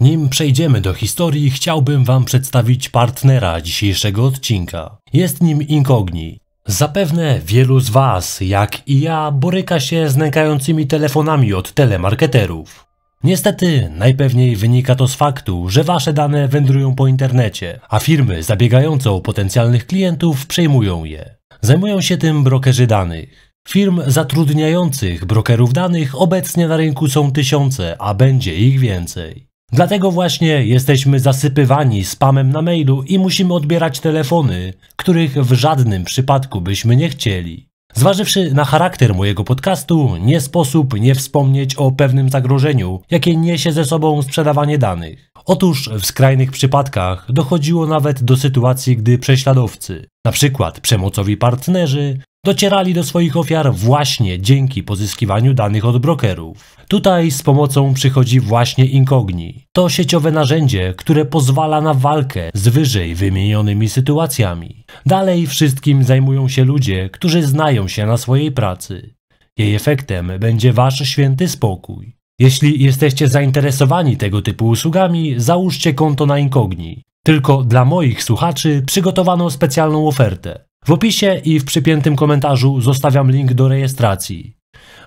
Nim przejdziemy do historii, chciałbym Wam przedstawić partnera dzisiejszego odcinka. Jest nim Incogni. Zapewne wielu z Was, jak i ja, boryka się z nękającymi telefonami od telemarketerów. Niestety, najpewniej wynika to z faktu, że Wasze dane wędrują po internecie, a firmy zabiegające o potencjalnych klientów przejmują je. Zajmują się tym brokerzy danych. Firm zatrudniających brokerów danych obecnie na rynku są tysiące, a będzie ich więcej. Dlatego właśnie jesteśmy zasypywani spamem na mailu i musimy odbierać telefony, których w żadnym przypadku byśmy nie chcieli. Zważywszy na charakter mojego podcastu, nie sposób nie wspomnieć o pewnym zagrożeniu, jakie niesie ze sobą sprzedawanie danych. Otóż w skrajnych przypadkach dochodziło nawet do sytuacji, gdy prześladowcy, np. przemocowi partnerzy, docierali do swoich ofiar właśnie dzięki pozyskiwaniu danych od brokerów. Tutaj z pomocą przychodzi właśnie Incogni. To sieciowe narzędzie, które pozwala na walkę z wyżej wymienionymi sytuacjami. Dalej wszystkim zajmują się ludzie, którzy znają się na swojej pracy. Jej efektem będzie wasz święty spokój. Jeśli jesteście zainteresowani tego typu usługami, załóżcie konto na Incogni. Tylko dla moich słuchaczy przygotowano specjalną ofertę. W opisie i w przypiętym komentarzu zostawiam link do rejestracji.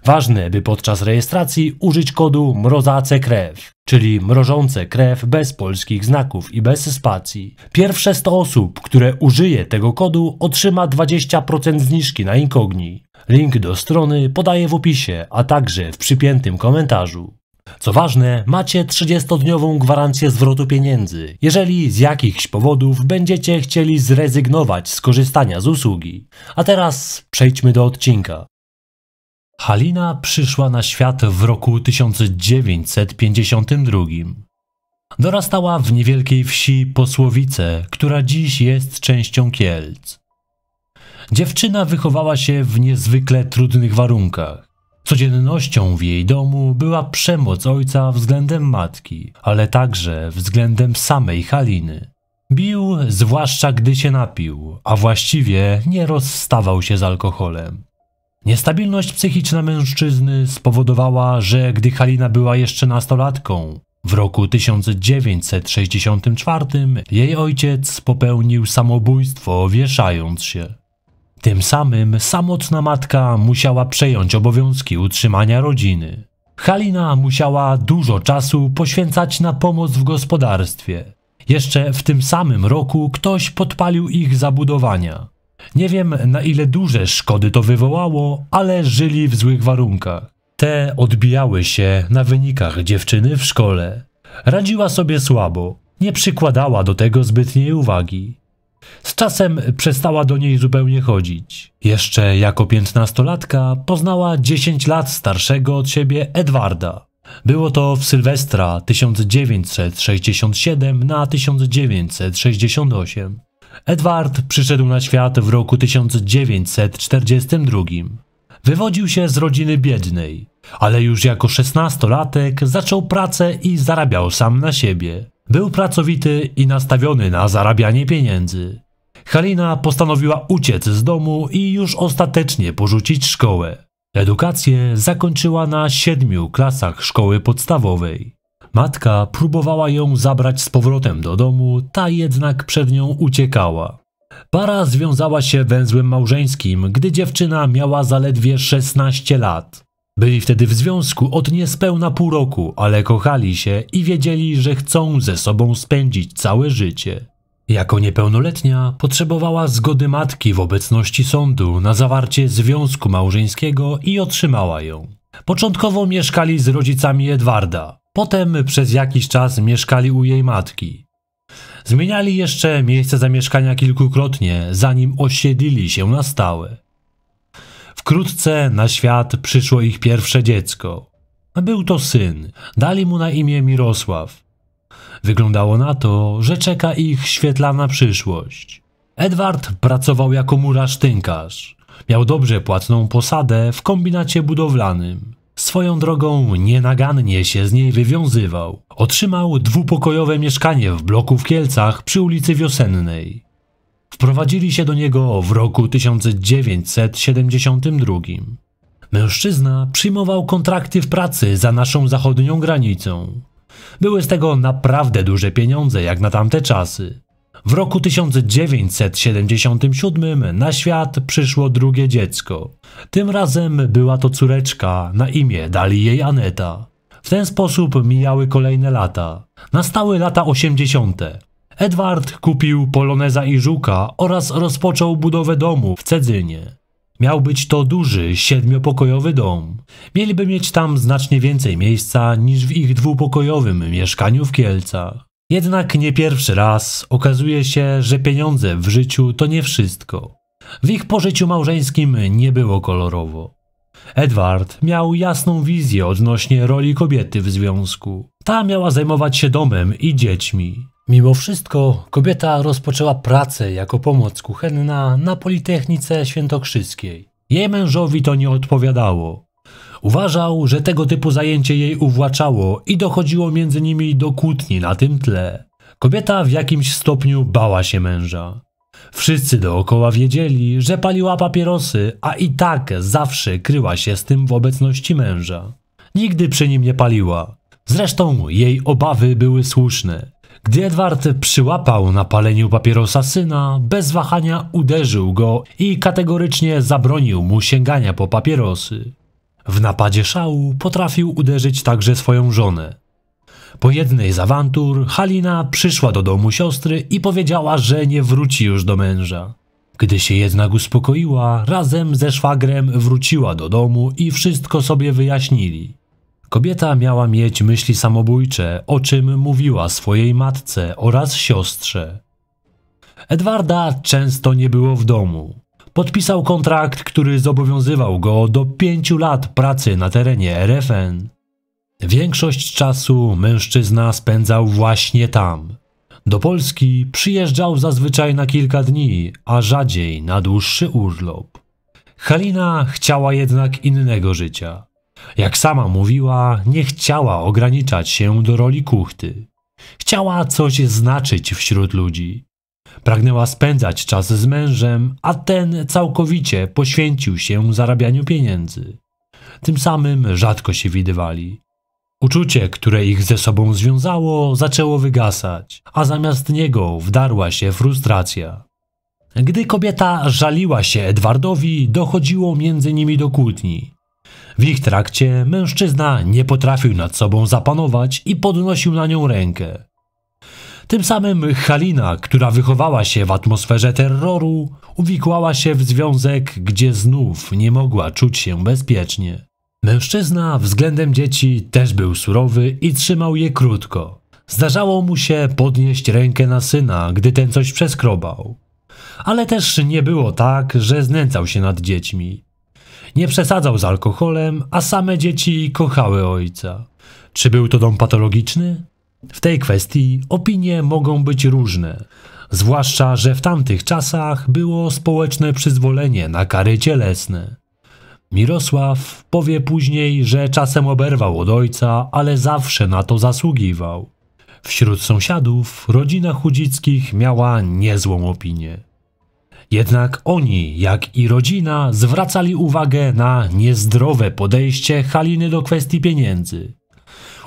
Ważne, by podczas rejestracji użyć kodu mrozace krew, czyli mrożące krew bez polskich znaków i bez spacji. Pierwsze 100 osób, które użyje tego kodu otrzyma 20% zniżki na inkogni. Link do strony podaję w opisie, a także w przypiętym komentarzu. Co ważne, macie 30-dniową gwarancję zwrotu pieniędzy, jeżeli z jakichś powodów będziecie chcieli zrezygnować z korzystania z usługi. A teraz przejdźmy do odcinka. Halina przyszła na świat w roku 1952. Dorastała w niewielkiej wsi Posłowice, która dziś jest częścią Kielc. Dziewczyna wychowała się w niezwykle trudnych warunkach. Codziennością w jej domu była przemoc ojca względem matki, ale także względem samej Haliny. Bił, zwłaszcza gdy się napił, a właściwie nie rozstawał się z alkoholem. Niestabilność psychiczna mężczyzny spowodowała, że gdy Halina była jeszcze nastolatką, w roku 1964 jej ojciec popełnił samobójstwo wieszając się. Tym samym samotna matka musiała przejąć obowiązki utrzymania rodziny. Halina musiała dużo czasu poświęcać na pomoc w gospodarstwie. Jeszcze w tym samym roku ktoś podpalił ich zabudowania. Nie wiem na ile duże szkody to wywołało, ale żyli w złych warunkach. Te odbijały się na wynikach dziewczyny w szkole. Radziła sobie słabo, nie przykładała do tego zbytniej uwagi. Z czasem przestała do niej zupełnie chodzić. Jeszcze jako piętnastolatka poznała 10 lat starszego od siebie Edwarda. Było to w Sylwestra 1967 na 1968. Edward przyszedł na świat w roku 1942. Wywodził się z rodziny biednej, ale już jako szesnastolatek zaczął pracę i zarabiał sam na siebie. Był pracowity i nastawiony na zarabianie pieniędzy. Halina postanowiła uciec z domu i już ostatecznie porzucić szkołę. Edukację zakończyła na siedmiu klasach szkoły podstawowej. Matka próbowała ją zabrać z powrotem do domu, ta jednak przed nią uciekała. Para związała się węzłem małżeńskim, gdy dziewczyna miała zaledwie 16 lat. Byli wtedy w związku od niespełna pół roku, ale kochali się i wiedzieli, że chcą ze sobą spędzić całe życie. Jako niepełnoletnia potrzebowała zgody matki w obecności sądu na zawarcie związku małżeńskiego i otrzymała ją. Początkowo mieszkali z rodzicami Edwarda, potem przez jakiś czas mieszkali u jej matki. Zmieniali jeszcze miejsce zamieszkania kilkukrotnie, zanim osiedlili się na stałe. Wkrótce na świat przyszło ich pierwsze dziecko. Był to syn. Dali mu na imię Mirosław. Wyglądało na to, że czeka ich świetlana przyszłość. Edward pracował jako murarz-tynkarz. Miał dobrze płatną posadę w kombinacie budowlanym. Swoją drogą nienagannie się z niej wywiązywał. Otrzymał dwupokojowe mieszkanie w bloku w Kielcach przy ulicy Wiosennej. Wprowadzili się do niego w roku 1972. Mężczyzna przyjmował kontrakty w pracy za naszą zachodnią granicą. Były z tego naprawdę duże pieniądze jak na tamte czasy. W roku 1977 na świat przyszło drugie dziecko. Tym razem była to córeczka, na imię dali jej Aneta. W ten sposób mijały kolejne lata. Nastały lata 80. Edward kupił poloneza i żuka oraz rozpoczął budowę domu w Cedzynie. Miał być to duży, siedmiopokojowy dom. Mieliby mieć tam znacznie więcej miejsca niż w ich dwupokojowym mieszkaniu w Kielcach. Jednak nie pierwszy raz okazuje się, że pieniądze w życiu to nie wszystko. W ich pożyciu małżeńskim nie było kolorowo. Edward miał jasną wizję odnośnie roli kobiety w związku. Ta miała zajmować się domem i dziećmi. Mimo wszystko kobieta rozpoczęła pracę jako pomoc kuchenna na Politechnice Świętokrzyskiej. Jej mężowi to nie odpowiadało. Uważał, że tego typu zajęcie jej uwłaczało i dochodziło między nimi do kłótni na tym tle. Kobieta w jakimś stopniu bała się męża. Wszyscy dookoła wiedzieli, że paliła papierosy, a i tak zawsze kryła się z tym w obecności męża. Nigdy przy nim nie paliła. Zresztą jej obawy były słuszne. Gdy Edward przyłapał na paleniu papierosa syna, bez wahania uderzył go i kategorycznie zabronił mu sięgania po papierosy. W napadzie szału potrafił uderzyć także swoją żonę. Po jednej z awantur Halina przyszła do domu siostry i powiedziała, że nie wróci już do męża. Gdy się jednak uspokoiła, razem ze szwagrem wróciła do domu i wszystko sobie wyjaśnili. Kobieta miała mieć myśli samobójcze, o czym mówiła swojej matce oraz siostrze. Edwarda często nie było w domu. Podpisał kontrakt, który zobowiązywał go do pięciu lat pracy na terenie RFN. Większość czasu mężczyzna spędzał właśnie tam. Do Polski przyjeżdżał zazwyczaj na kilka dni, a rzadziej na dłuższy urlop. Halina chciała jednak innego życia. Jak sama mówiła, nie chciała ograniczać się do roli kuchty. Chciała coś znaczyć wśród ludzi. Pragnęła spędzać czas z mężem, a ten całkowicie poświęcił się zarabianiu pieniędzy. Tym samym rzadko się widywali. Uczucie, które ich ze sobą związało, zaczęło wygasać, a zamiast niego wdarła się frustracja. Gdy kobieta żaliła się Edwardowi, dochodziło między nimi do kłótni. W ich trakcie mężczyzna nie potrafił nad sobą zapanować i podnosił na nią rękę. Tym samym Halina, która wychowała się w atmosferze terroru, uwikłała się w związek, gdzie znów nie mogła czuć się bezpiecznie. Mężczyzna względem dzieci też był surowy i trzymał je krótko. Zdarzało mu się podnieść rękę na syna, gdy ten coś przeskrobał. Ale też nie było tak, że znęcał się nad dziećmi. Nie przesadzał z alkoholem, a same dzieci kochały ojca. Czy był to dom patologiczny? W tej kwestii opinie mogą być różne. Zwłaszcza, że w tamtych czasach było społeczne przyzwolenie na kary cielesne. Mirosław powie później, że czasem oberwał od ojca, ale zawsze na to zasługiwał. Wśród sąsiadów rodzina Chudzickich miała niezłą opinię. Jednak oni, jak i rodzina, zwracali uwagę na niezdrowe podejście Haliny do kwestii pieniędzy.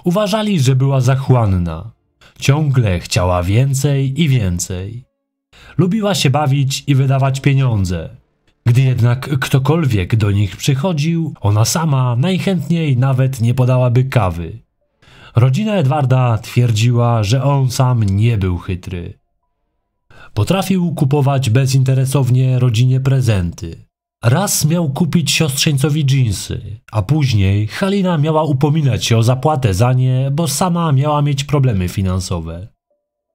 Uważali, że była zachłanna. Ciągle chciała więcej i więcej. Lubiła się bawić i wydawać pieniądze. Gdy jednak ktokolwiek do nich przychodził, ona sama najchętniej nawet nie podałaby kawy. Rodzina Edwarda twierdziła, że on sam nie był chytry. Potrafił kupować bezinteresownie rodzinie prezenty. Raz miał kupić siostrzeńcowi dżinsy, a później Halina miała upominać się o zapłatę za nie, bo sama miała mieć problemy finansowe.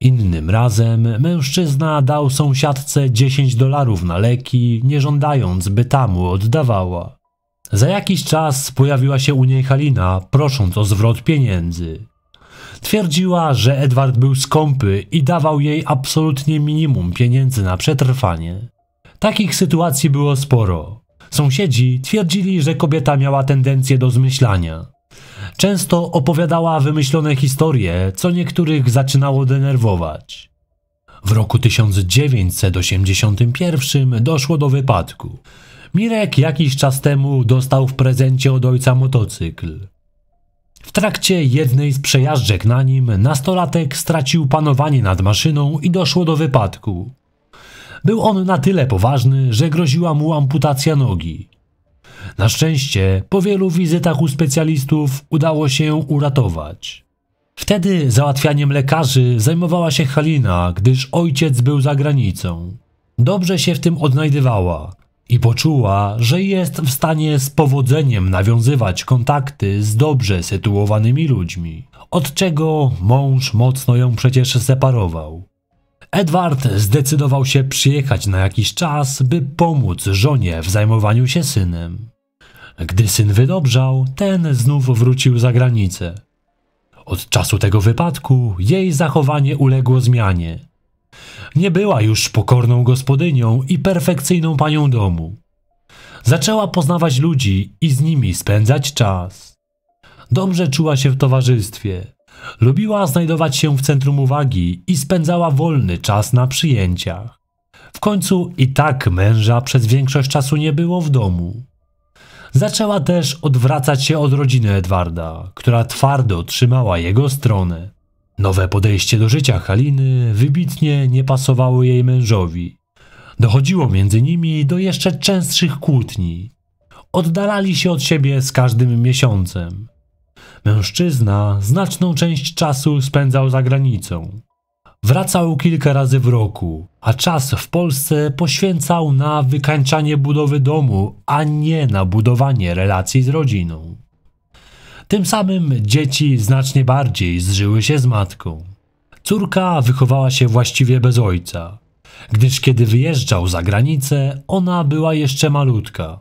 Innym razem mężczyzna dał sąsiadce 10 dolarów na leki, nie żądając, by ta mu oddawała. Za jakiś czas pojawiła się u niej Halina, prosząc o zwrot pieniędzy. Twierdziła, że Edward był skąpy i dawał jej absolutnie minimum pieniędzy na przetrwanie. Takich sytuacji było sporo. Sąsiedzi twierdzili, że kobieta miała tendencję do zmyślania. Często opowiadała wymyślone historie, co niektórych zaczynało denerwować. W roku 1981 doszło do wypadku. Mirek jakiś czas temu dostał w prezencie od ojca motocykl. W trakcie jednej z przejażdżek na nim nastolatek stracił panowanie nad maszyną i doszło do wypadku. Był on na tyle poważny, że groziła mu amputacja nogi. Na szczęście, po wielu wizytach u specjalistów udało się ją uratować. Wtedy załatwianiem lekarzy zajmowała się Halina, gdyż ojciec był za granicą. Dobrze się w tym odnajdywała i poczuła, że jest w stanie z powodzeniem nawiązywać kontakty z dobrze sytuowanymi ludźmi, od czego mąż mocno ją przecież separował. Edward zdecydował się przyjechać na jakiś czas, by pomóc żonie w zajmowaniu się synem. Gdy syn wydobrzał, ten znów wrócił za granicę. Od czasu tego wypadku jej zachowanie uległo zmianie. Nie była już pokorną gospodynią i perfekcyjną panią domu. Zaczęła poznawać ludzi i z nimi spędzać czas. Dobrze czuła się w towarzystwie. Lubiła znajdować się w centrum uwagi i spędzała wolny czas na przyjęciach. W końcu i tak męża przez większość czasu nie było w domu. Zaczęła też odwracać się od rodziny Edwarda, która twardo trzymała jego stronę. Nowe podejście do życia Haliny wybitnie nie pasowało jej mężowi. Dochodziło między nimi do jeszcze częstszych kłótni. Oddalali się od siebie z każdym miesiącem. Mężczyzna znaczną część czasu spędzał za granicą. Wracał kilka razy w roku, a czas w Polsce poświęcał na wykańczanie budowy domu, a nie na budowanie relacji z rodziną. Tym samym dzieci znacznie bardziej zżyły się z matką. Córka wychowała się właściwie bez ojca, gdyż kiedy wyjeżdżał za granicę, ona była jeszcze malutka.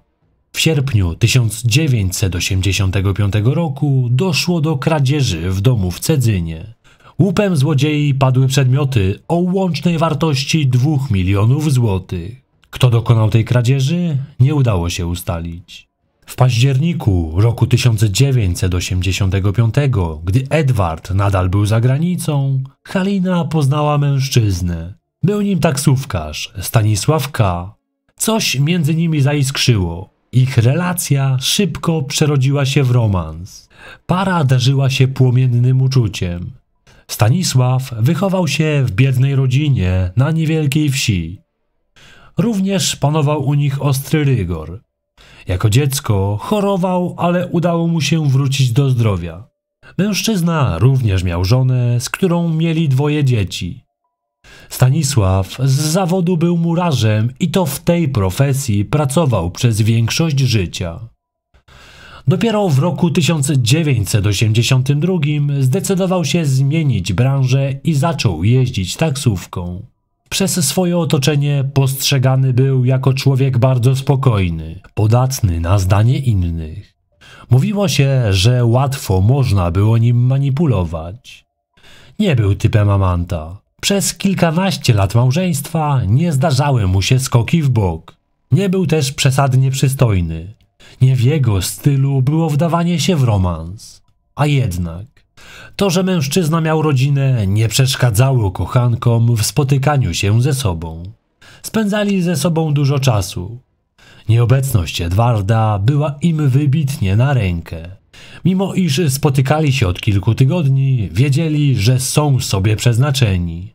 W sierpniu 1985 roku doszło do kradzieży w domu w Cedzynie. Łupem złodziei padły przedmioty o łącznej wartości 2 milionów złotych. Kto dokonał tej kradzieży, nie udało się ustalić. W październiku roku 1985, gdy Edward nadal był za granicą, Halina poznała mężczyznę. Był nim taksówkarz Stanisław K. Coś między nimi zaiskrzyło. Ich relacja szybko przerodziła się w romans. Para darzyła się płomiennym uczuciem. Stanisław wychował się w biednej rodzinie na niewielkiej wsi. Również panował u nich ostry rygor. Jako dziecko chorował, ale udało mu się wrócić do zdrowia. Mężczyzna również miał żonę, z którą mieli dwoje dzieci. Stanisław z zawodu był murarzem i to w tej profesji pracował przez większość życia. Dopiero w roku 1982 zdecydował się zmienić branżę i zaczął jeździć taksówką. Przez swoje otoczenie postrzegany był jako człowiek bardzo spokojny, podatny na zdanie innych. Mówiło się, że łatwo można było nim manipulować. Nie był typem amanta. Przez kilkanaście lat małżeństwa nie zdarzały mu się skoki w bok. Nie był też przesadnie przystojny. Nie w jego stylu było wdawanie się w romans. A jednak to, że mężczyzna miał rodzinę, nie przeszkadzało kochankom w spotykaniu się ze sobą. Spędzali ze sobą dużo czasu. Nieobecność Edwarda była im wybitnie na rękę. Mimo iż spotykali się od kilku tygodni, wiedzieli, że są sobie przeznaczeni.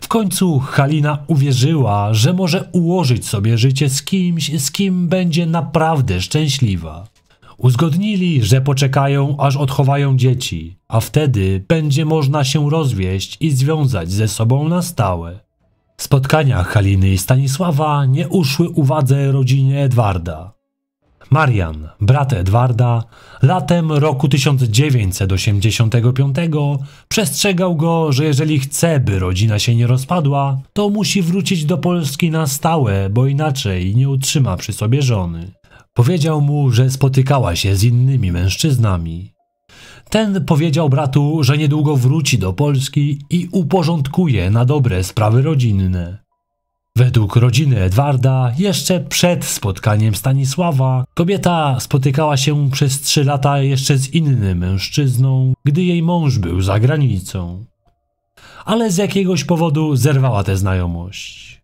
W końcu Halina uwierzyła, że może ułożyć sobie życie z kimś, z kim będzie naprawdę szczęśliwa. Uzgodnili, że poczekają, aż odchowają dzieci, a wtedy będzie można się rozwieść i związać ze sobą na stałe. Spotkania Haliny i Stanisława nie uszły uwadze rodzinie Edwarda. Marian, brat Edwarda, latem roku 1985 przestrzegał go, że jeżeli chce, by rodzina się nie rozpadła, to musi wrócić do Polski na stałe, bo inaczej nie utrzyma przy sobie żony. Powiedział mu, że spotykała się z innymi mężczyznami. Ten powiedział bratu, że niedługo wróci do Polski i uporządkuje na dobre sprawy rodzinne. Według rodziny Edwarda, jeszcze przed spotkaniem Stanisława, kobieta spotykała się przez trzy lata jeszcze z innym mężczyzną, gdy jej mąż był za granicą. Ale z jakiegoś powodu zerwała tę znajomość.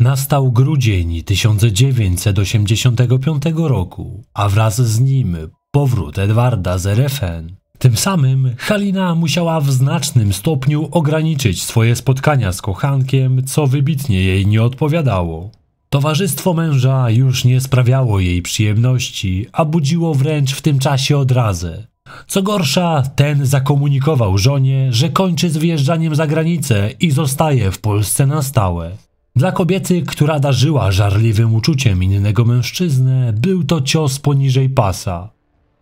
Nastał grudzień 1985 roku, a wraz z nim powrót Edwarda z RFN. Tym samym Halina musiała w znacznym stopniu ograniczyć swoje spotkania z kochankiem, co wybitnie jej nie odpowiadało. Towarzystwo męża już nie sprawiało jej przyjemności, a budziło wręcz w tym czasie odrazę. Co gorsza, ten zakomunikował żonie, że kończy z wyjeżdżaniem za granicę i zostaje w Polsce na stałe. Dla kobiety, która darzyła żarliwym uczuciem innego mężczyznę, był to cios poniżej pasa.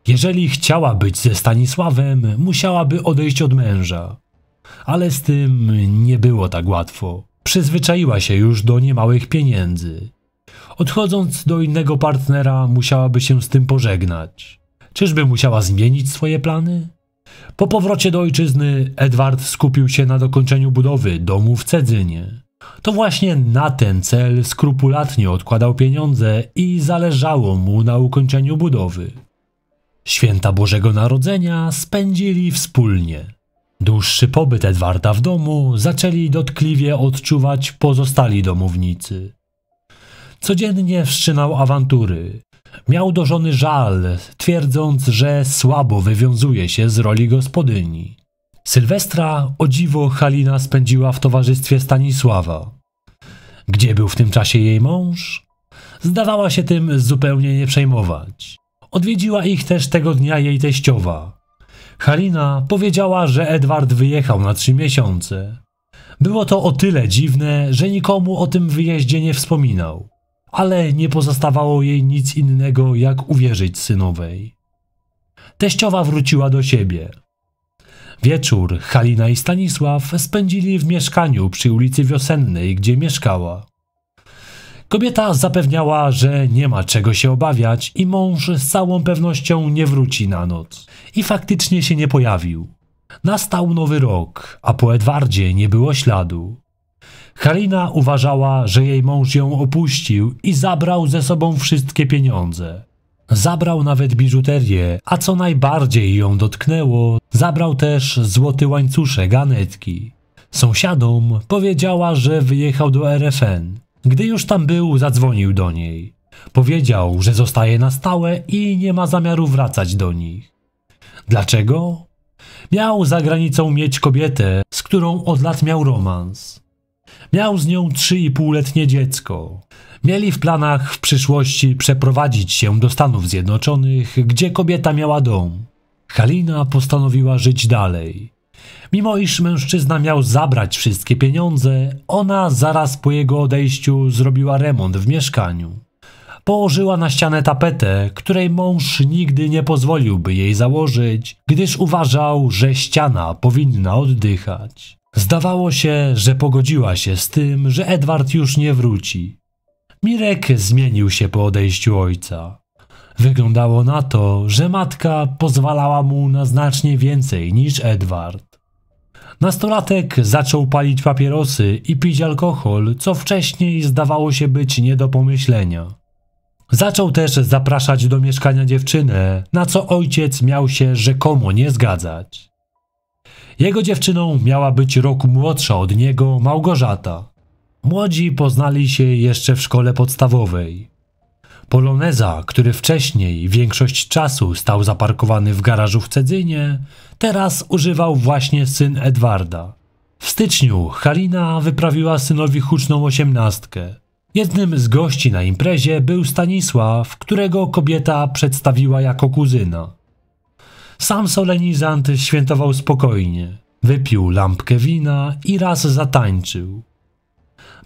Jeżeli chciała być ze Stanisławem, musiałaby odejść od męża. Ale z tym nie było tak łatwo. Przyzwyczaiła się już do niemałych pieniędzy. Odchodząc do innego partnera, musiałaby się z tym pożegnać. Czyżby musiała zmienić swoje plany? Po powrocie do ojczyzny Edward skupił się na dokończeniu budowy domu w Cedzynie. To właśnie na ten cel skrupulatnie odkładał pieniądze i zależało mu na ukończeniu budowy. Święta Bożego Narodzenia spędzili wspólnie. Dłuższy pobyt Edwarda w domu zaczęli dotkliwie odczuwać pozostali domownicy. Codziennie wszczynał awantury. Miał do żony żal, twierdząc, że słabo wywiązuje się z roli gospodyni. Sylwestra o dziwo Halina spędziła w towarzystwie Stanisława. Gdzie był w tym czasie jej mąż? Zdawała się tym zupełnie nie przejmować. Odwiedziła ich też tego dnia jej teściowa. Halina powiedziała, że Edward wyjechał na trzy miesiące. Było to o tyle dziwne, że nikomu o tym wyjeździe nie wspominał, ale nie pozostawało jej nic innego jak uwierzyć synowej. Teściowa wróciła do siebie. Wieczór Halina i Stanisław spędzili w mieszkaniu przy ulicy Wiosennej, gdzie mieszkała. Kobieta zapewniała, że nie ma czego się obawiać i mąż z całą pewnością nie wróci na noc. I faktycznie się nie pojawił. Nastał nowy rok, a po Edwardzie nie było śladu. Halina uważała, że jej mąż ją opuścił i zabrał ze sobą wszystkie pieniądze. Zabrał nawet biżuterię, a co najbardziej ją dotknęło, zabrał też złoty łańcuszek Anetki. Sąsiadom powiedziała, że wyjechał do RFN. Gdy już tam był, zadzwonił do niej. Powiedział, że zostaje na stałe i nie ma zamiaru wracać do nich. Dlaczego? Miał za granicą mieć kobietę, z którą od lat miał romans. Miał z nią 3,5-letnie dziecko. Mieli w planach w przyszłości przeprowadzić się do Stanów Zjednoczonych, gdzie kobieta miała dom. Halina postanowiła żyć dalej. Mimo iż mężczyzna miał zabrać wszystkie pieniądze, ona zaraz po jego odejściu zrobiła remont w mieszkaniu. Położyła na ścianę tapetę, której mąż nigdy nie pozwoliłby jej założyć, gdyż uważał, że ściana powinna oddychać. Zdawało się, że pogodziła się z tym, że Edward już nie wróci. Mirek zmienił się po odejściu ojca. Wyglądało na to, że matka pozwalała mu na znacznie więcej niż Edward. Nastolatek zaczął palić papierosy i pić alkohol, co wcześniej zdawało się być nie do pomyślenia. Zaczął też zapraszać do mieszkania dziewczynę, na co ojciec miał się rzekomo nie zgadzać. Jego dziewczyną miała być rok młodsza od niego Małgorzata. Młodzi poznali się jeszcze w szkole podstawowej. Poloneza, który wcześniej większość czasu stał zaparkowany w garażu w Cedzynie, teraz używał właśnie syn Edwarda. W styczniu Halina wyprawiła synowi huczną osiemnastkę. Jednym z gości na imprezie był Stanisław, którego kobieta przedstawiła jako kuzyna. Sam solenizant świętował spokojnie. Wypił lampkę wina i raz zatańczył.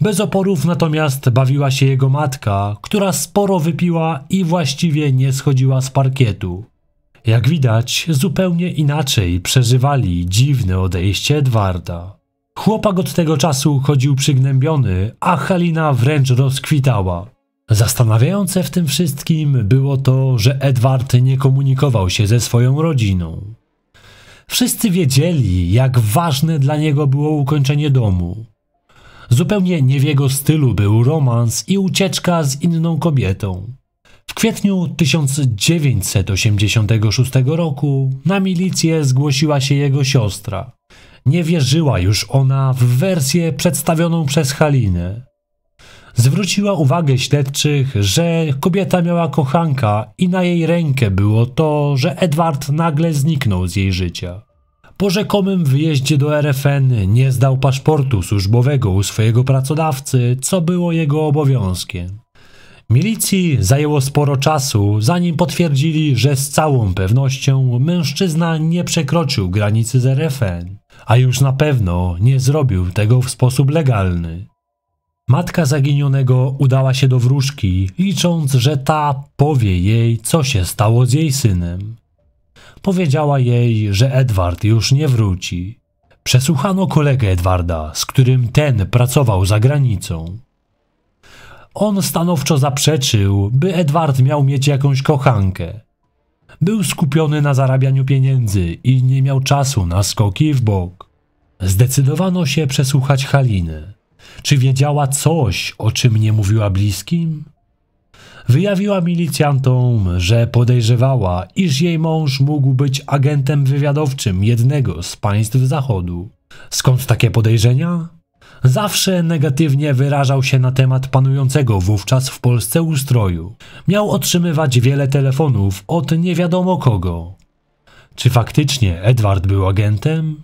Bez oporów natomiast bawiła się jego matka, która sporo wypiła i właściwie nie schodziła z parkietu. Jak widać, zupełnie inaczej przeżywali dziwne odejście Edwarda. Chłopak od tego czasu chodził przygnębiony, a Halina wręcz rozkwitała. Zastanawiające w tym wszystkim było to, że Edward nie komunikował się ze swoją rodziną. Wszyscy wiedzieli, jak ważne dla niego było ukończenie domu. Zupełnie nie w jego stylu był romans i ucieczka z inną kobietą. W kwietniu 1986 roku na milicję zgłosiła się jego siostra. Nie wierzyła już ona w wersję przedstawioną przez Halinę zwróciła uwagę śledczych, że kobieta miała kochanka i na jej rękę było to, że Edward nagle zniknął z jej życia. Po rzekomym wyjeździe do RFN nie zdał paszportu służbowego u swojego pracodawcy, co było jego obowiązkiem. Milicji zajęło sporo czasu, zanim potwierdzili, że z całą pewnością mężczyzna nie przekroczył granicy z RFN, a już na pewno nie zrobił tego w sposób legalny. Matka zaginionego udała się do wróżki, licząc, że ta powie jej, co się stało z jej synem. Powiedziała jej, że Edward już nie wróci. Przesłuchano kolegę Edwarda, z którym ten pracował za granicą. On stanowczo zaprzeczył, by Edward miał mieć jakąś kochankę. Był skupiony na zarabianiu pieniędzy i nie miał czasu na skoki w bok. Zdecydowano się przesłuchać Haliny. Czy wiedziała coś, o czym nie mówiła bliskim? Wyjawiła milicjantom, że podejrzewała, iż jej mąż mógł być agentem wywiadowczym jednego z państw Zachodu. Skąd takie podejrzenia? Zawsze negatywnie wyrażał się na temat panującego wówczas w Polsce ustroju. Miał otrzymywać wiele telefonów od nie wiadomo kogo. Czy faktycznie Edward był agentem?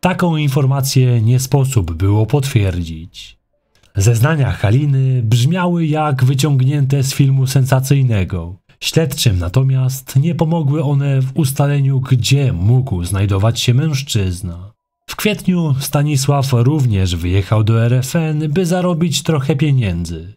Taką informację nie sposób było potwierdzić. Zeznania Haliny brzmiały jak wyciągnięte z filmu sensacyjnego. Śledczym natomiast nie pomogły one w ustaleniu, gdzie mógł znajdować się mężczyzna. W kwietniu Stanisław również wyjechał do RFN, by zarobić trochę pieniędzy.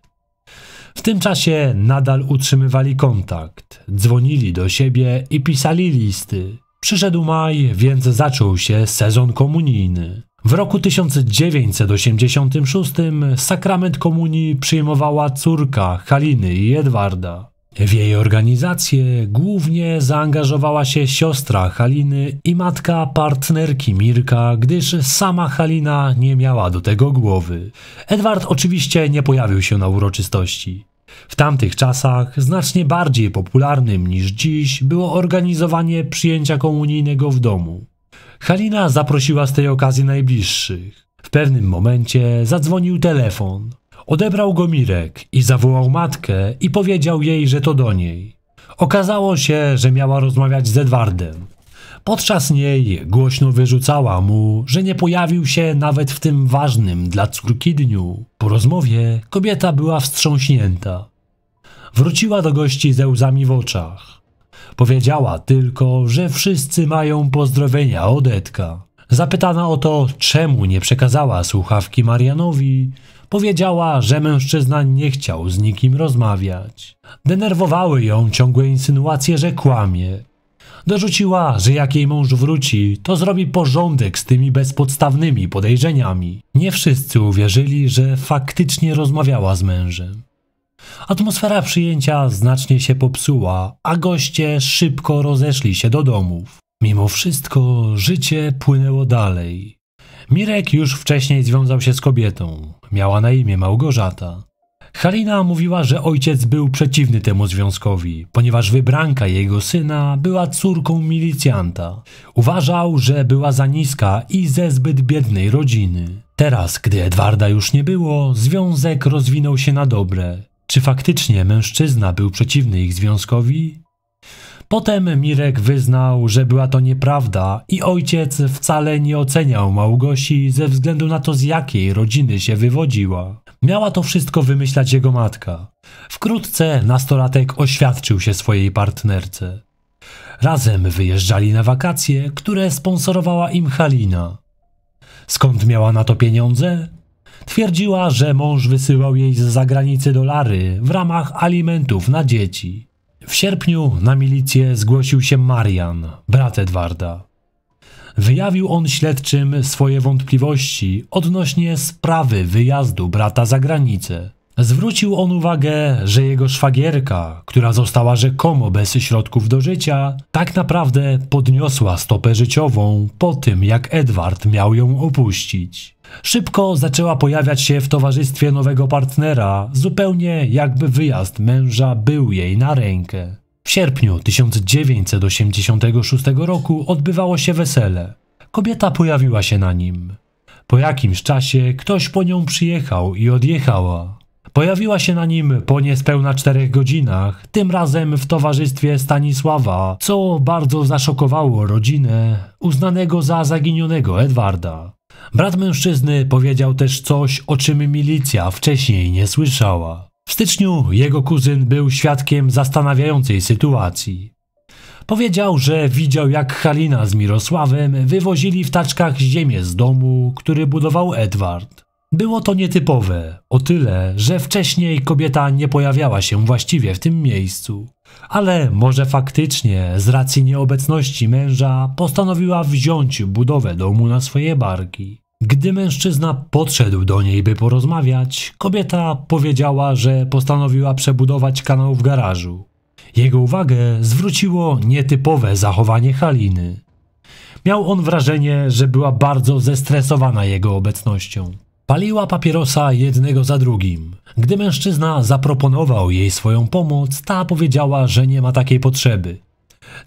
W tym czasie nadal utrzymywali kontakt, dzwonili do siebie i pisali listy. Przyszedł maj, więc zaczął się sezon komunijny. W roku 1986 sakrament komunii przyjmowała córka Haliny i Edwarda. W jej organizację głównie zaangażowała się siostra Haliny i matka partnerki Mirka, gdyż sama Halina nie miała do tego głowy. Edward oczywiście nie pojawił się na uroczystości. W tamtych czasach znacznie bardziej popularnym niż dziś było organizowanie przyjęcia komunijnego w domu. Halina zaprosiła z tej okazji najbliższych. W pewnym momencie zadzwonił telefon. Odebrał go Mirek i zawołał matkę i powiedział jej, że to do niej. Okazało się, że miała rozmawiać z Edwardem. Podczas niej głośno wyrzucała mu, że nie pojawił się nawet w tym ważnym dla córki dniu. Po rozmowie kobieta była wstrząśnięta. Wróciła do gości ze łzami w oczach. Powiedziała tylko, że wszyscy mają pozdrowienia od Edka. Zapytana o to, czemu nie przekazała słuchawki Marianowi, powiedziała, że mężczyzna nie chciał z nikim rozmawiać. Denerwowały ją ciągłe insynuacje, że kłamie, Dorzuciła, że jak jej mąż wróci, to zrobi porządek z tymi bezpodstawnymi podejrzeniami. Nie wszyscy uwierzyli, że faktycznie rozmawiała z mężem. Atmosfera przyjęcia znacznie się popsuła, a goście szybko rozeszli się do domów. Mimo wszystko życie płynęło dalej. Mirek już wcześniej związał się z kobietą. Miała na imię Małgorzata. Halina mówiła, że ojciec był przeciwny temu związkowi, ponieważ wybranka jego syna była córką milicjanta. Uważał, że była za niska i ze zbyt biednej rodziny. Teraz, gdy Edwarda już nie było, związek rozwinął się na dobre. Czy faktycznie mężczyzna był przeciwny ich związkowi? Potem Mirek wyznał, że była to nieprawda i ojciec wcale nie oceniał Małgosi ze względu na to, z jakiej rodziny się wywodziła. Miała to wszystko wymyślać jego matka. Wkrótce nastolatek oświadczył się swojej partnerce. Razem wyjeżdżali na wakacje, które sponsorowała im Halina. Skąd miała na to pieniądze? Twierdziła, że mąż wysyłał jej z zagranicy dolary w ramach alimentów na dzieci. W sierpniu na milicję zgłosił się Marian, brat Edwarda. Wyjawił on śledczym swoje wątpliwości odnośnie sprawy wyjazdu brata za granicę. Zwrócił on uwagę, że jego szwagierka, która została rzekomo bez środków do życia, tak naprawdę podniosła stopę życiową po tym, jak Edward miał ją opuścić. Szybko zaczęła pojawiać się w towarzystwie nowego partnera, zupełnie jakby wyjazd męża był jej na rękę. W sierpniu 1986 roku odbywało się wesele. Kobieta pojawiła się na nim. Po jakimś czasie ktoś po nią przyjechał i odjechała. Pojawiła się na nim po niespełna czterech godzinach, tym razem w towarzystwie Stanisława, co bardzo zaszokowało rodzinę uznanego za zaginionego Edwarda. Brat mężczyzny powiedział też coś, o czym milicja wcześniej nie słyszała. W styczniu jego kuzyn był świadkiem zastanawiającej sytuacji. Powiedział, że widział jak Halina z Mirosławem wywozili w taczkach ziemię z domu, który budował Edward. Było to nietypowe, o tyle, że wcześniej kobieta nie pojawiała się właściwie w tym miejscu. Ale może faktycznie z racji nieobecności męża postanowiła wziąć budowę domu na swoje barki. Gdy mężczyzna podszedł do niej, by porozmawiać, kobieta powiedziała, że postanowiła przebudować kanał w garażu. Jego uwagę zwróciło nietypowe zachowanie Haliny. Miał on wrażenie, że była bardzo zestresowana jego obecnością. Paliła papierosa jednego za drugim. Gdy mężczyzna zaproponował jej swoją pomoc, ta powiedziała, że nie ma takiej potrzeby.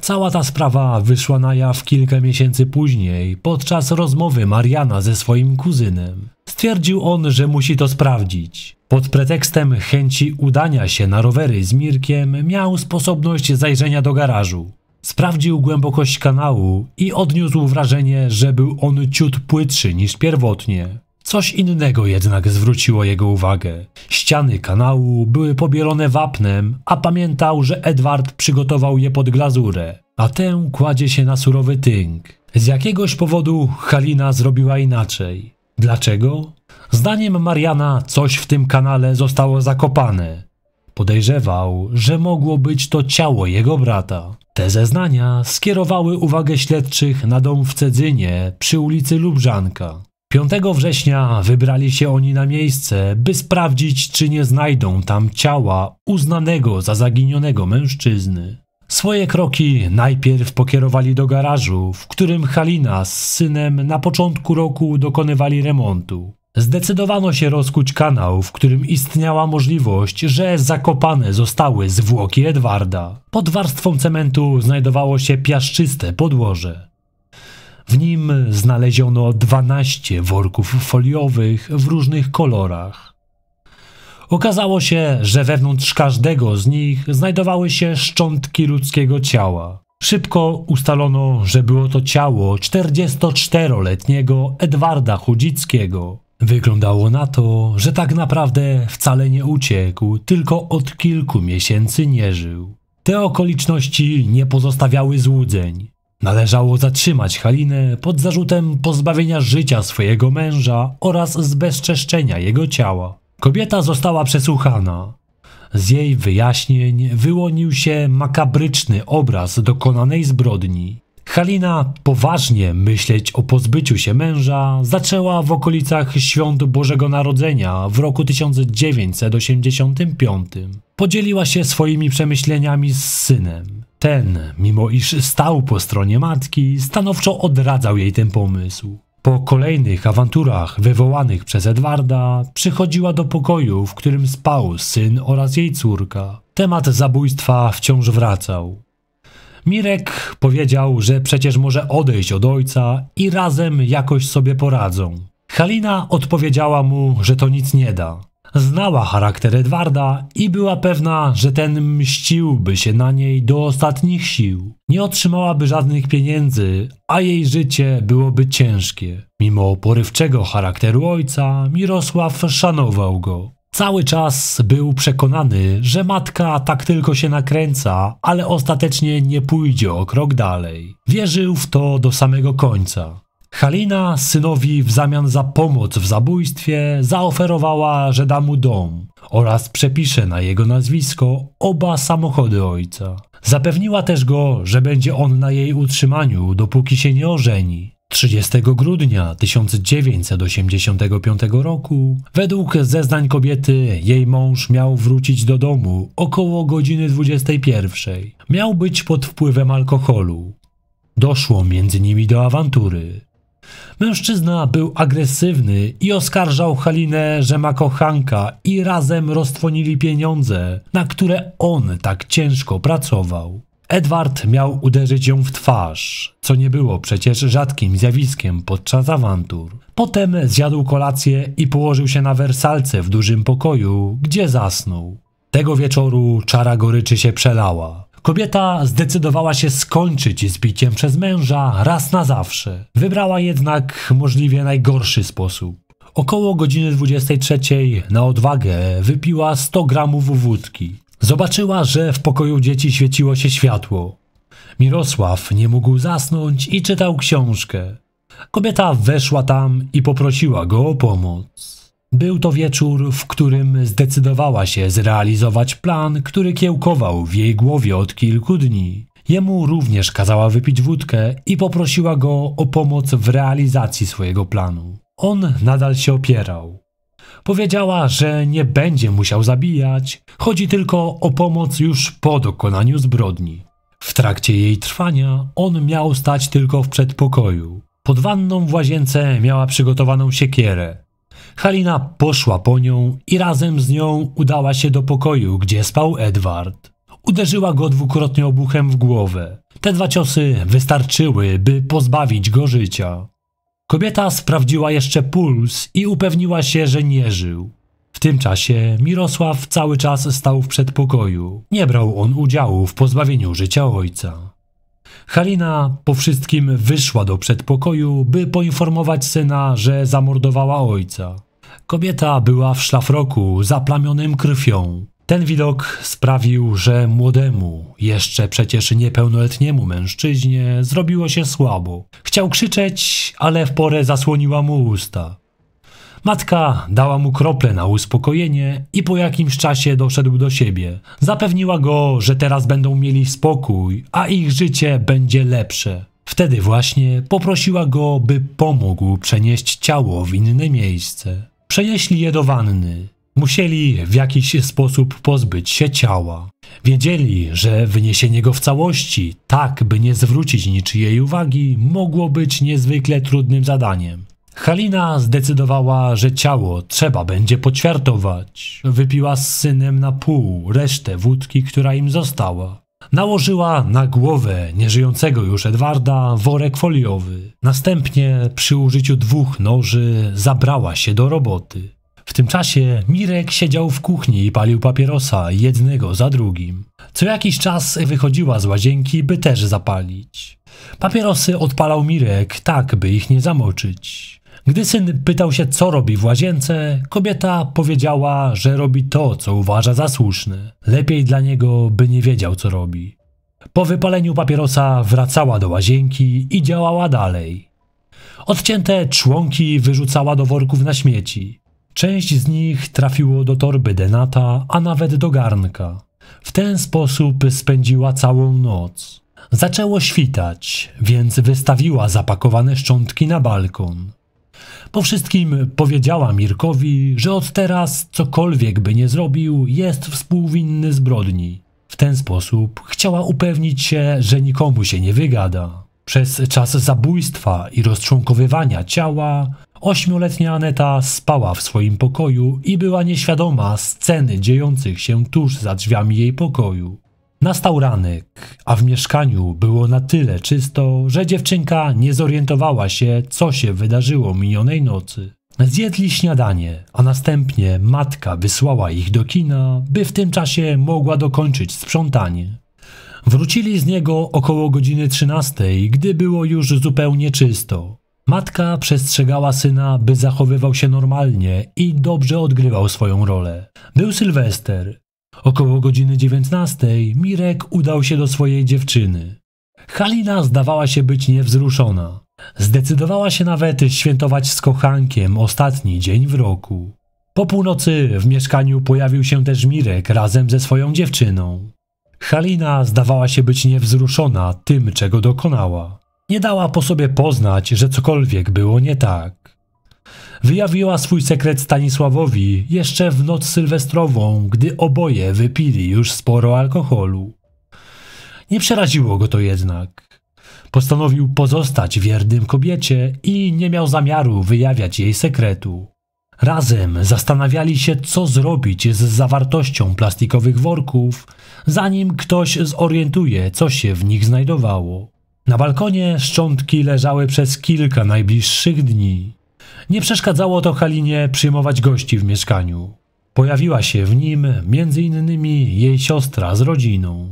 Cała ta sprawa wyszła na jaw kilka miesięcy później, podczas rozmowy Mariana ze swoim kuzynem. Stwierdził on, że musi to sprawdzić. Pod pretekstem chęci udania się na rowery z Mirkiem miał sposobność zajrzenia do garażu. Sprawdził głębokość kanału i odniósł wrażenie, że był on ciut płytszy niż pierwotnie. Coś innego jednak zwróciło jego uwagę. Ściany kanału były pobielone wapnem, a pamiętał, że Edward przygotował je pod glazurę, a tę kładzie się na surowy tynk. Z jakiegoś powodu Halina zrobiła inaczej. Dlaczego? Zdaniem Mariana coś w tym kanale zostało zakopane. Podejrzewał, że mogło być to ciało jego brata. Te zeznania skierowały uwagę śledczych na dom w Cedzynie przy ulicy Lubrzanka. 5 września wybrali się oni na miejsce, by sprawdzić, czy nie znajdą tam ciała uznanego za zaginionego mężczyzny. Swoje kroki najpierw pokierowali do garażu, w którym Halina z synem na początku roku dokonywali remontu. Zdecydowano się rozkuć kanał, w którym istniała możliwość, że zakopane zostały zwłoki Edwarda. Pod warstwą cementu znajdowało się piaszczyste podłoże. W nim znaleziono 12 worków foliowych w różnych kolorach. Okazało się, że wewnątrz każdego z nich znajdowały się szczątki ludzkiego ciała. Szybko ustalono, że było to ciało 44-letniego Edwarda Chudzickiego. Wyglądało na to, że tak naprawdę wcale nie uciekł, tylko od kilku miesięcy nie żył. Te okoliczności nie pozostawiały złudzeń. Należało zatrzymać Halinę pod zarzutem pozbawienia życia swojego męża oraz zbezczeszczenia jego ciała. Kobieta została przesłuchana. Z jej wyjaśnień wyłonił się makabryczny obraz dokonanej zbrodni. Halina, poważnie myśleć o pozbyciu się męża, zaczęła w okolicach świąt Bożego Narodzenia w roku 1985. Podzieliła się swoimi przemyśleniami z synem. Ten, mimo iż stał po stronie matki, stanowczo odradzał jej ten pomysł. Po kolejnych awanturach wywołanych przez Edwarda, przychodziła do pokoju, w którym spał syn oraz jej córka. Temat zabójstwa wciąż wracał. Mirek powiedział, że przecież może odejść od ojca i razem jakoś sobie poradzą. Halina odpowiedziała mu, że to nic nie da, Znała charakter Edwarda i była pewna, że ten mściłby się na niej do ostatnich sił. Nie otrzymałaby żadnych pieniędzy, a jej życie byłoby ciężkie. Mimo porywczego charakteru ojca, Mirosław szanował go. Cały czas był przekonany, że matka tak tylko się nakręca, ale ostatecznie nie pójdzie o krok dalej. Wierzył w to do samego końca. Halina synowi w zamian za pomoc w zabójstwie zaoferowała, że da mu dom oraz przepisze na jego nazwisko oba samochody ojca. Zapewniła też go, że będzie on na jej utrzymaniu, dopóki się nie ożeni. 30 grudnia 1985 roku, według zeznań kobiety, jej mąż miał wrócić do domu około godziny 21. Miał być pod wpływem alkoholu. Doszło między nimi do awantury. Mężczyzna był agresywny i oskarżał Halinę, że ma kochanka i razem roztwonili pieniądze, na które on tak ciężko pracował. Edward miał uderzyć ją w twarz, co nie było przecież rzadkim zjawiskiem podczas awantur. Potem zjadł kolację i położył się na wersalce w dużym pokoju, gdzie zasnął. Tego wieczoru czara goryczy się przelała. Kobieta zdecydowała się skończyć z biciem przez męża raz na zawsze. Wybrała jednak możliwie najgorszy sposób. Około godziny 23 na odwagę wypiła 100 gramów wódki. Zobaczyła, że w pokoju dzieci świeciło się światło. Mirosław nie mógł zasnąć i czytał książkę. Kobieta weszła tam i poprosiła go o pomoc. Był to wieczór, w którym zdecydowała się zrealizować plan, który kiełkował w jej głowie od kilku dni. Jemu również kazała wypić wódkę i poprosiła go o pomoc w realizacji swojego planu. On nadal się opierał. Powiedziała, że nie będzie musiał zabijać, chodzi tylko o pomoc już po dokonaniu zbrodni. W trakcie jej trwania on miał stać tylko w przedpokoju. Pod wanną w łazience miała przygotowaną siekierę. Halina poszła po nią i razem z nią udała się do pokoju, gdzie spał Edward. Uderzyła go dwukrotnie obuchem w głowę. Te dwa ciosy wystarczyły, by pozbawić go życia. Kobieta sprawdziła jeszcze puls i upewniła się, że nie żył. W tym czasie Mirosław cały czas stał w przedpokoju. Nie brał on udziału w pozbawieniu życia ojca. Halina po wszystkim wyszła do przedpokoju, by poinformować syna, że zamordowała ojca. Kobieta była w szlafroku zaplamionym krwią. Ten widok sprawił, że młodemu, jeszcze przecież niepełnoletniemu mężczyźnie zrobiło się słabo. Chciał krzyczeć, ale w porę zasłoniła mu usta. Matka dała mu krople na uspokojenie i po jakimś czasie doszedł do siebie. Zapewniła go, że teraz będą mieli spokój, a ich życie będzie lepsze. Wtedy właśnie poprosiła go, by pomógł przenieść ciało w inne miejsce. Przenieśli je do wanny. Musieli w jakiś sposób pozbyć się ciała. Wiedzieli, że wyniesienie go w całości, tak by nie zwrócić niczyjej uwagi, mogło być niezwykle trudnym zadaniem. Halina zdecydowała, że ciało trzeba będzie poćwiartować. Wypiła z synem na pół resztę wódki, która im została. Nałożyła na głowę nieżyjącego już Edwarda worek foliowy. Następnie przy użyciu dwóch noży zabrała się do roboty. W tym czasie Mirek siedział w kuchni i palił papierosa jednego za drugim. Co jakiś czas wychodziła z łazienki, by też zapalić. Papierosy odpalał Mirek tak, by ich nie zamoczyć. Gdy syn pytał się, co robi w łazience, kobieta powiedziała, że robi to, co uważa za słuszne. Lepiej dla niego, by nie wiedział, co robi. Po wypaleniu papierosa wracała do łazienki i działała dalej. Odcięte członki wyrzucała do worków na śmieci. Część z nich trafiło do torby Denata, a nawet do garnka. W ten sposób spędziła całą noc. Zaczęło świtać, więc wystawiła zapakowane szczątki na balkon. Po wszystkim powiedziała Mirkowi, że od teraz cokolwiek by nie zrobił, jest współwinny zbrodni. W ten sposób chciała upewnić się, że nikomu się nie wygada. Przez czas zabójstwa i rozczłonkowywania ciała ośmioletnia Aneta spała w swoim pokoju i była nieświadoma sceny dziejących się tuż za drzwiami jej pokoju. Nastał ranek, a w mieszkaniu było na tyle czysto, że dziewczynka nie zorientowała się, co się wydarzyło minionej nocy. Zjedli śniadanie, a następnie matka wysłała ich do kina, by w tym czasie mogła dokończyć sprzątanie. Wrócili z niego około godziny 13, gdy było już zupełnie czysto. Matka przestrzegała syna, by zachowywał się normalnie i dobrze odgrywał swoją rolę. Był Sylwester, Około godziny dziewiętnastej Mirek udał się do swojej dziewczyny. Halina zdawała się być niewzruszona. Zdecydowała się nawet świętować z kochankiem ostatni dzień w roku. Po północy w mieszkaniu pojawił się też Mirek razem ze swoją dziewczyną. Halina zdawała się być niewzruszona tym, czego dokonała. Nie dała po sobie poznać, że cokolwiek było nie tak wyjawiła swój sekret Stanisławowi jeszcze w noc sylwestrową, gdy oboje wypili już sporo alkoholu. Nie przeraziło go to jednak. Postanowił pozostać wiernym kobiecie i nie miał zamiaru wyjawiać jej sekretu. Razem zastanawiali się, co zrobić z zawartością plastikowych worków, zanim ktoś zorientuje, co się w nich znajdowało. Na balkonie szczątki leżały przez kilka najbliższych dni. Nie przeszkadzało to Halinie przyjmować gości w mieszkaniu. Pojawiła się w nim m.in. jej siostra z rodziną.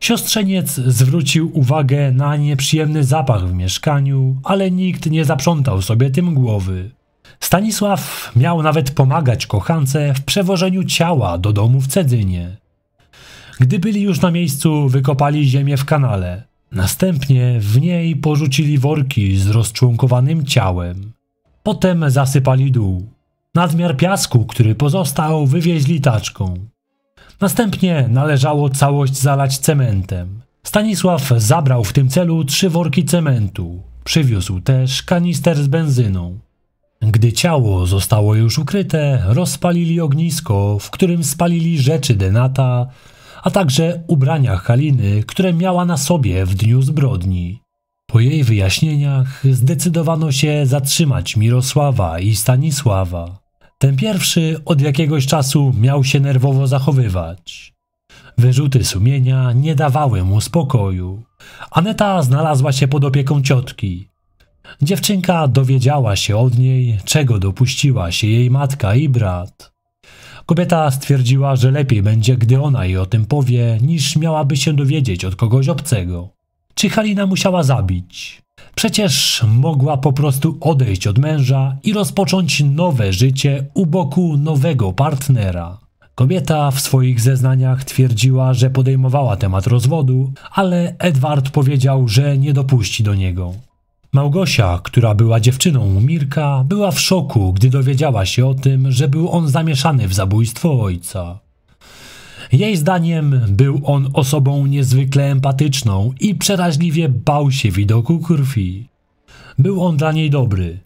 Siostrzeniec zwrócił uwagę na nieprzyjemny zapach w mieszkaniu, ale nikt nie zaprzątał sobie tym głowy. Stanisław miał nawet pomagać kochance w przewożeniu ciała do domu w Cedynie. Gdy byli już na miejscu, wykopali ziemię w kanale. Następnie w niej porzucili worki z rozczłonkowanym ciałem. Potem zasypali dół. Nadmiar piasku, który pozostał, wywieźli taczką. Następnie należało całość zalać cementem. Stanisław zabrał w tym celu trzy worki cementu. Przywiózł też kanister z benzyną. Gdy ciało zostało już ukryte, rozpalili ognisko, w którym spalili rzeczy Denata, a także ubrania Haliny, które miała na sobie w dniu zbrodni. Po jej wyjaśnieniach zdecydowano się zatrzymać Mirosława i Stanisława. Ten pierwszy od jakiegoś czasu miał się nerwowo zachowywać. Wyrzuty sumienia nie dawały mu spokoju. Aneta znalazła się pod opieką ciotki. Dziewczynka dowiedziała się od niej, czego dopuściła się jej matka i brat. Kobieta stwierdziła, że lepiej będzie, gdy ona jej o tym powie, niż miałaby się dowiedzieć od kogoś obcego. Czy Halina musiała zabić. Przecież mogła po prostu odejść od męża i rozpocząć nowe życie u boku nowego partnera. Kobieta w swoich zeznaniach twierdziła, że podejmowała temat rozwodu, ale Edward powiedział, że nie dopuści do niego. Małgosia, która była dziewczyną Mirka, była w szoku, gdy dowiedziała się o tym, że był on zamieszany w zabójstwo ojca. Jej zdaniem był on osobą niezwykle empatyczną i przeraźliwie bał się widoku krwi. Był on dla niej dobry.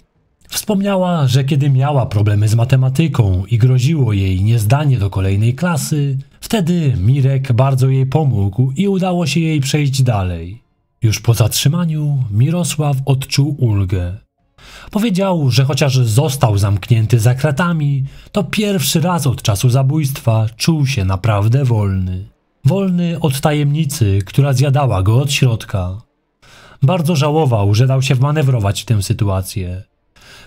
Wspomniała, że kiedy miała problemy z matematyką i groziło jej niezdanie do kolejnej klasy, wtedy Mirek bardzo jej pomógł i udało się jej przejść dalej. Już po zatrzymaniu Mirosław odczuł ulgę. Powiedział, że chociaż został zamknięty za kratami, to pierwszy raz od czasu zabójstwa czuł się naprawdę wolny. Wolny od tajemnicy, która zjadała go od środka. Bardzo żałował, że dał się wmanewrować w tę sytuację.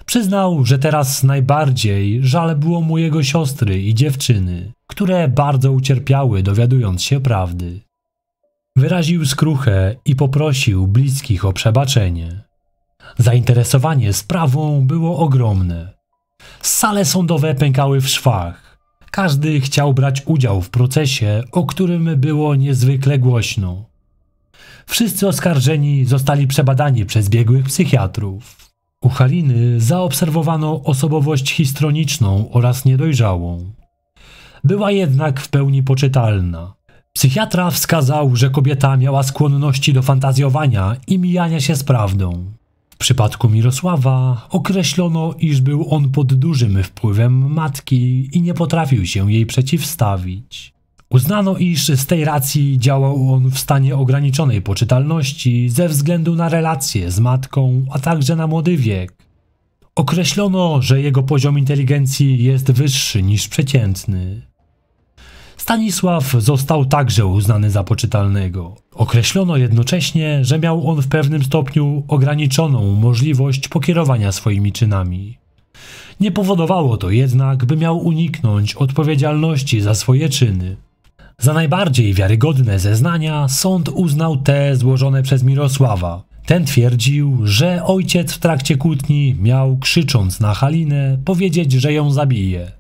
Przyznał, że teraz najbardziej żal było mu jego siostry i dziewczyny, które bardzo ucierpiały dowiadując się prawdy. Wyraził skruchę i poprosił bliskich o przebaczenie. Zainteresowanie sprawą było ogromne. Sale sądowe pękały w szwach. Każdy chciał brać udział w procesie, o którym było niezwykle głośno. Wszyscy oskarżeni zostali przebadani przez biegłych psychiatrów. U Haliny zaobserwowano osobowość histroniczną oraz niedojrzałą. Była jednak w pełni poczytalna. Psychiatra wskazał, że kobieta miała skłonności do fantazjowania i mijania się z prawdą. W przypadku Mirosława określono, iż był on pod dużym wpływem matki i nie potrafił się jej przeciwstawić. Uznano, iż z tej racji działał on w stanie ograniczonej poczytalności ze względu na relacje z matką, a także na młody wiek. Określono, że jego poziom inteligencji jest wyższy niż przeciętny. Stanisław został także uznany za poczytalnego. Określono jednocześnie, że miał on w pewnym stopniu ograniczoną możliwość pokierowania swoimi czynami. Nie powodowało to jednak, by miał uniknąć odpowiedzialności za swoje czyny. Za najbardziej wiarygodne zeznania sąd uznał te złożone przez Mirosława. Ten twierdził, że ojciec w trakcie kłótni miał, krzycząc na Halinę, powiedzieć, że ją zabije.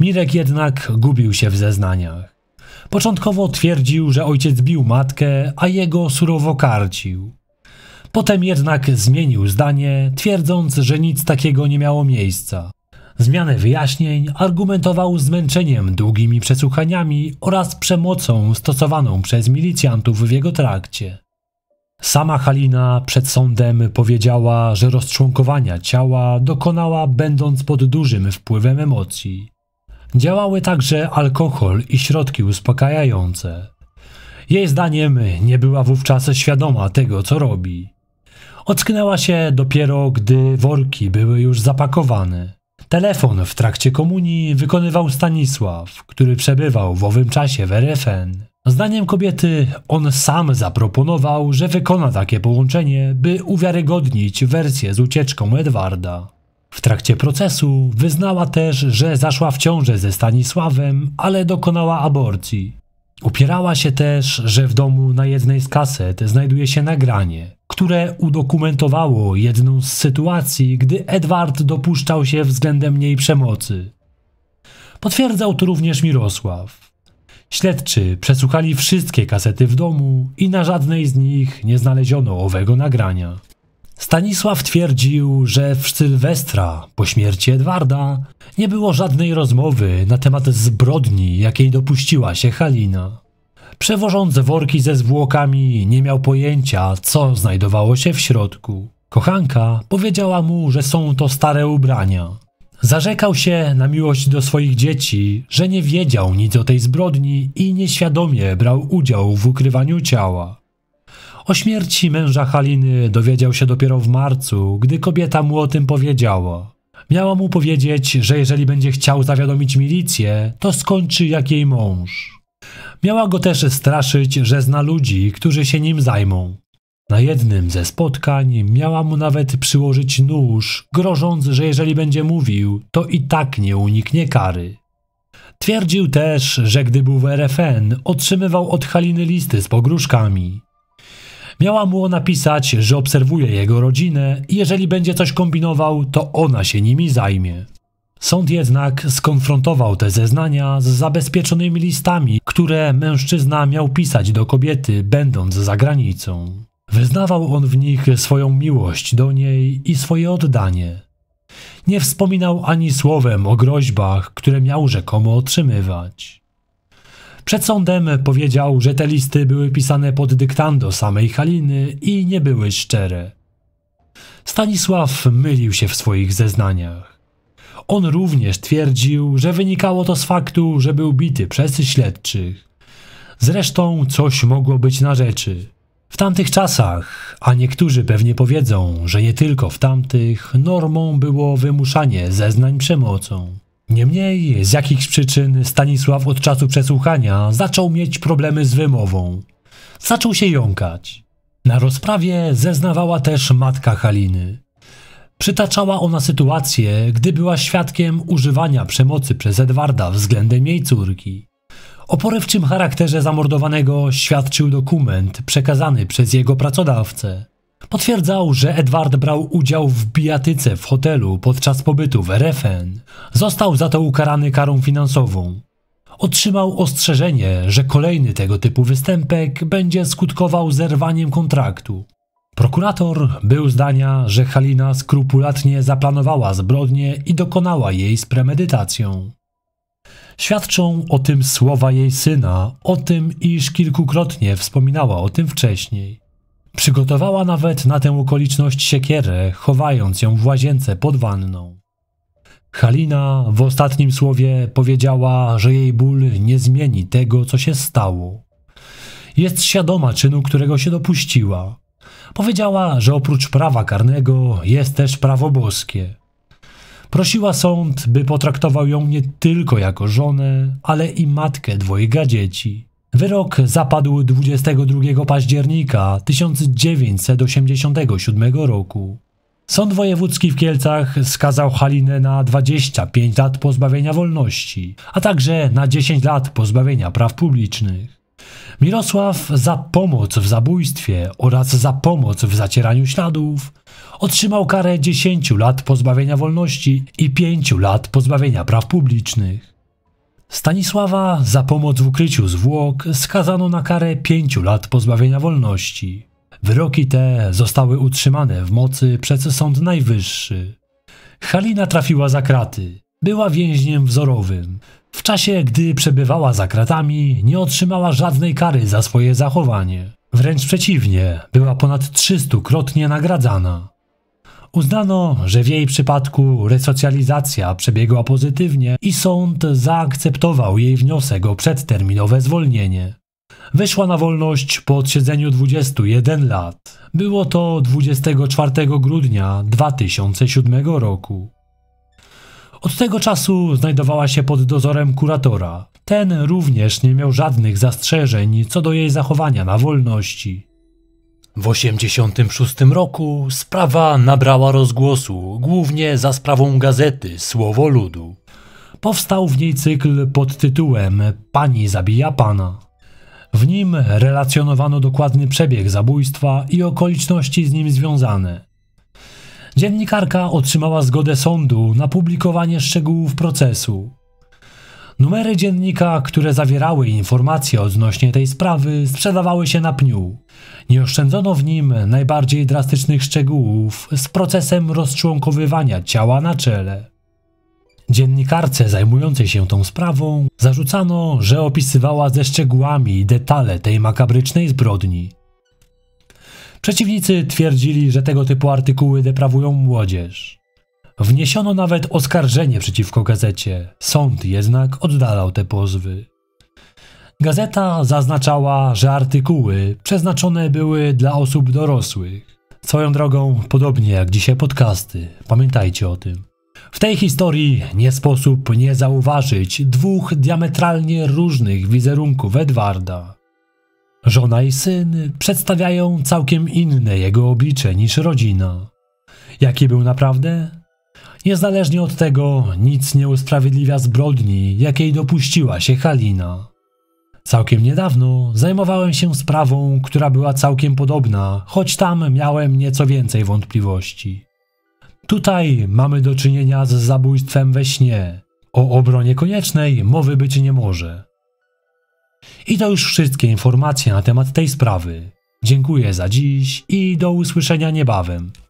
Mirek jednak gubił się w zeznaniach. Początkowo twierdził, że ojciec bił matkę, a jego surowo karcił. Potem jednak zmienił zdanie, twierdząc, że nic takiego nie miało miejsca. Zmianę wyjaśnień argumentował zmęczeniem długimi przesłuchaniami oraz przemocą stosowaną przez milicjantów w jego trakcie. Sama Halina przed sądem powiedziała, że rozczłonkowania ciała dokonała będąc pod dużym wpływem emocji. Działały także alkohol i środki uspokajające. Jej zdaniem nie była wówczas świadoma tego, co robi. Ocknęła się dopiero, gdy worki były już zapakowane. Telefon w trakcie komunii wykonywał Stanisław, który przebywał w owym czasie w RFN. Zdaniem kobiety on sam zaproponował, że wykona takie połączenie, by uwiarygodnić wersję z ucieczką Edwarda. W trakcie procesu wyznała też, że zaszła w ciążę ze Stanisławem, ale dokonała aborcji. Upierała się też, że w domu na jednej z kaset znajduje się nagranie, które udokumentowało jedną z sytuacji, gdy Edward dopuszczał się względem niej przemocy. Potwierdzał to również Mirosław. Śledczy przesłuchali wszystkie kasety w domu i na żadnej z nich nie znaleziono owego nagrania. Stanisław twierdził, że w Sylwestra, po śmierci Edwarda, nie było żadnej rozmowy na temat zbrodni, jakiej dopuściła się Halina. Przewożąc worki ze zwłokami, nie miał pojęcia, co znajdowało się w środku. Kochanka powiedziała mu, że są to stare ubrania. Zarzekał się na miłość do swoich dzieci, że nie wiedział nic o tej zbrodni i nieświadomie brał udział w ukrywaniu ciała. O śmierci męża Haliny dowiedział się dopiero w marcu, gdy kobieta mu o tym powiedziała. Miała mu powiedzieć, że jeżeli będzie chciał zawiadomić milicję, to skończy jak jej mąż. Miała go też straszyć, że zna ludzi, którzy się nim zajmą. Na jednym ze spotkań miała mu nawet przyłożyć nóż, grożąc, że jeżeli będzie mówił, to i tak nie uniknie kary. Twierdził też, że gdy był w RFN, otrzymywał od Haliny listy z pogróżkami. Miała mu napisać, że obserwuje jego rodzinę i jeżeli będzie coś kombinował, to ona się nimi zajmie. Sąd jednak skonfrontował te zeznania z zabezpieczonymi listami, które mężczyzna miał pisać do kobiety, będąc za granicą. Wyznawał on w nich swoją miłość do niej i swoje oddanie. Nie wspominał ani słowem o groźbach, które miał rzekomo otrzymywać. Przed sądem powiedział, że te listy były pisane pod dyktando samej Haliny i nie były szczere. Stanisław mylił się w swoich zeznaniach. On również twierdził, że wynikało to z faktu, że był bity przez śledczych. Zresztą coś mogło być na rzeczy. W tamtych czasach, a niektórzy pewnie powiedzą, że nie tylko w tamtych, normą było wymuszanie zeznań przemocą. Niemniej, z jakichś przyczyn Stanisław od czasu przesłuchania zaczął mieć problemy z wymową. Zaczął się jąkać. Na rozprawie zeznawała też matka Haliny. Przytaczała ona sytuację, gdy była świadkiem używania przemocy przez Edwarda względem jej córki. O porywczym charakterze zamordowanego świadczył dokument przekazany przez jego pracodawcę. Potwierdzał, że Edward brał udział w bijatyce w hotelu podczas pobytu w Refen. Został za to ukarany karą finansową. Otrzymał ostrzeżenie, że kolejny tego typu występek będzie skutkował zerwaniem kontraktu. Prokurator był zdania, że Halina skrupulatnie zaplanowała zbrodnię i dokonała jej z premedytacją. Świadczą o tym słowa jej syna, o tym, iż kilkukrotnie wspominała o tym wcześniej. Przygotowała nawet na tę okoliczność siekierę, chowając ją w łazience pod wanną. Halina w ostatnim słowie powiedziała, że jej ból nie zmieni tego, co się stało. Jest świadoma czynu, którego się dopuściła. Powiedziała, że oprócz prawa karnego jest też prawo boskie. Prosiła sąd, by potraktował ją nie tylko jako żonę, ale i matkę dwojga dzieci. Wyrok zapadł 22 października 1987 roku. Sąd Wojewódzki w Kielcach skazał Halinę na 25 lat pozbawienia wolności, a także na 10 lat pozbawienia praw publicznych. Mirosław za pomoc w zabójstwie oraz za pomoc w zacieraniu śladów otrzymał karę 10 lat pozbawienia wolności i 5 lat pozbawienia praw publicznych. Stanisława za pomoc w ukryciu zwłok skazano na karę pięciu lat pozbawienia wolności. Wyroki te zostały utrzymane w mocy przez Sąd Najwyższy. Halina trafiła za kraty. Była więźniem wzorowym. W czasie, gdy przebywała za kratami, nie otrzymała żadnej kary za swoje zachowanie. Wręcz przeciwnie, była ponad 300-krotnie nagradzana. Uznano, że w jej przypadku resocjalizacja przebiegła pozytywnie i sąd zaakceptował jej wniosek o przedterminowe zwolnienie. Wyszła na wolność po odsiedzeniu 21 lat. Było to 24 grudnia 2007 roku. Od tego czasu znajdowała się pod dozorem kuratora. Ten również nie miał żadnych zastrzeżeń co do jej zachowania na wolności. W szóstym roku sprawa nabrała rozgłosu, głównie za sprawą gazety Słowo Ludu. Powstał w niej cykl pod tytułem Pani zabija pana. W nim relacjonowano dokładny przebieg zabójstwa i okoliczności z nim związane. Dziennikarka otrzymała zgodę sądu na publikowanie szczegółów procesu. Numery dziennika, które zawierały informacje odnośnie tej sprawy, sprzedawały się na pniu. Nie oszczędzono w nim najbardziej drastycznych szczegółów z procesem rozczłonkowywania ciała na czele. Dziennikarce zajmującej się tą sprawą zarzucano, że opisywała ze szczegółami detale tej makabrycznej zbrodni. Przeciwnicy twierdzili, że tego typu artykuły deprawują młodzież. Wniesiono nawet oskarżenie przeciwko gazecie. Sąd jednak oddalał te pozwy. Gazeta zaznaczała, że artykuły przeznaczone były dla osób dorosłych. Swoją drogą, podobnie jak dzisiaj podcasty, pamiętajcie o tym. W tej historii nie sposób nie zauważyć dwóch diametralnie różnych wizerunków Edwarda. Żona i syn przedstawiają całkiem inne jego oblicze niż rodzina. Jaki był naprawdę? Niezależnie od tego, nic nie usprawiedliwia zbrodni, jakiej dopuściła się Halina. Całkiem niedawno zajmowałem się sprawą, która była całkiem podobna, choć tam miałem nieco więcej wątpliwości. Tutaj mamy do czynienia z zabójstwem we śnie. O obronie koniecznej mowy być nie może. I to już wszystkie informacje na temat tej sprawy. Dziękuję za dziś i do usłyszenia niebawem.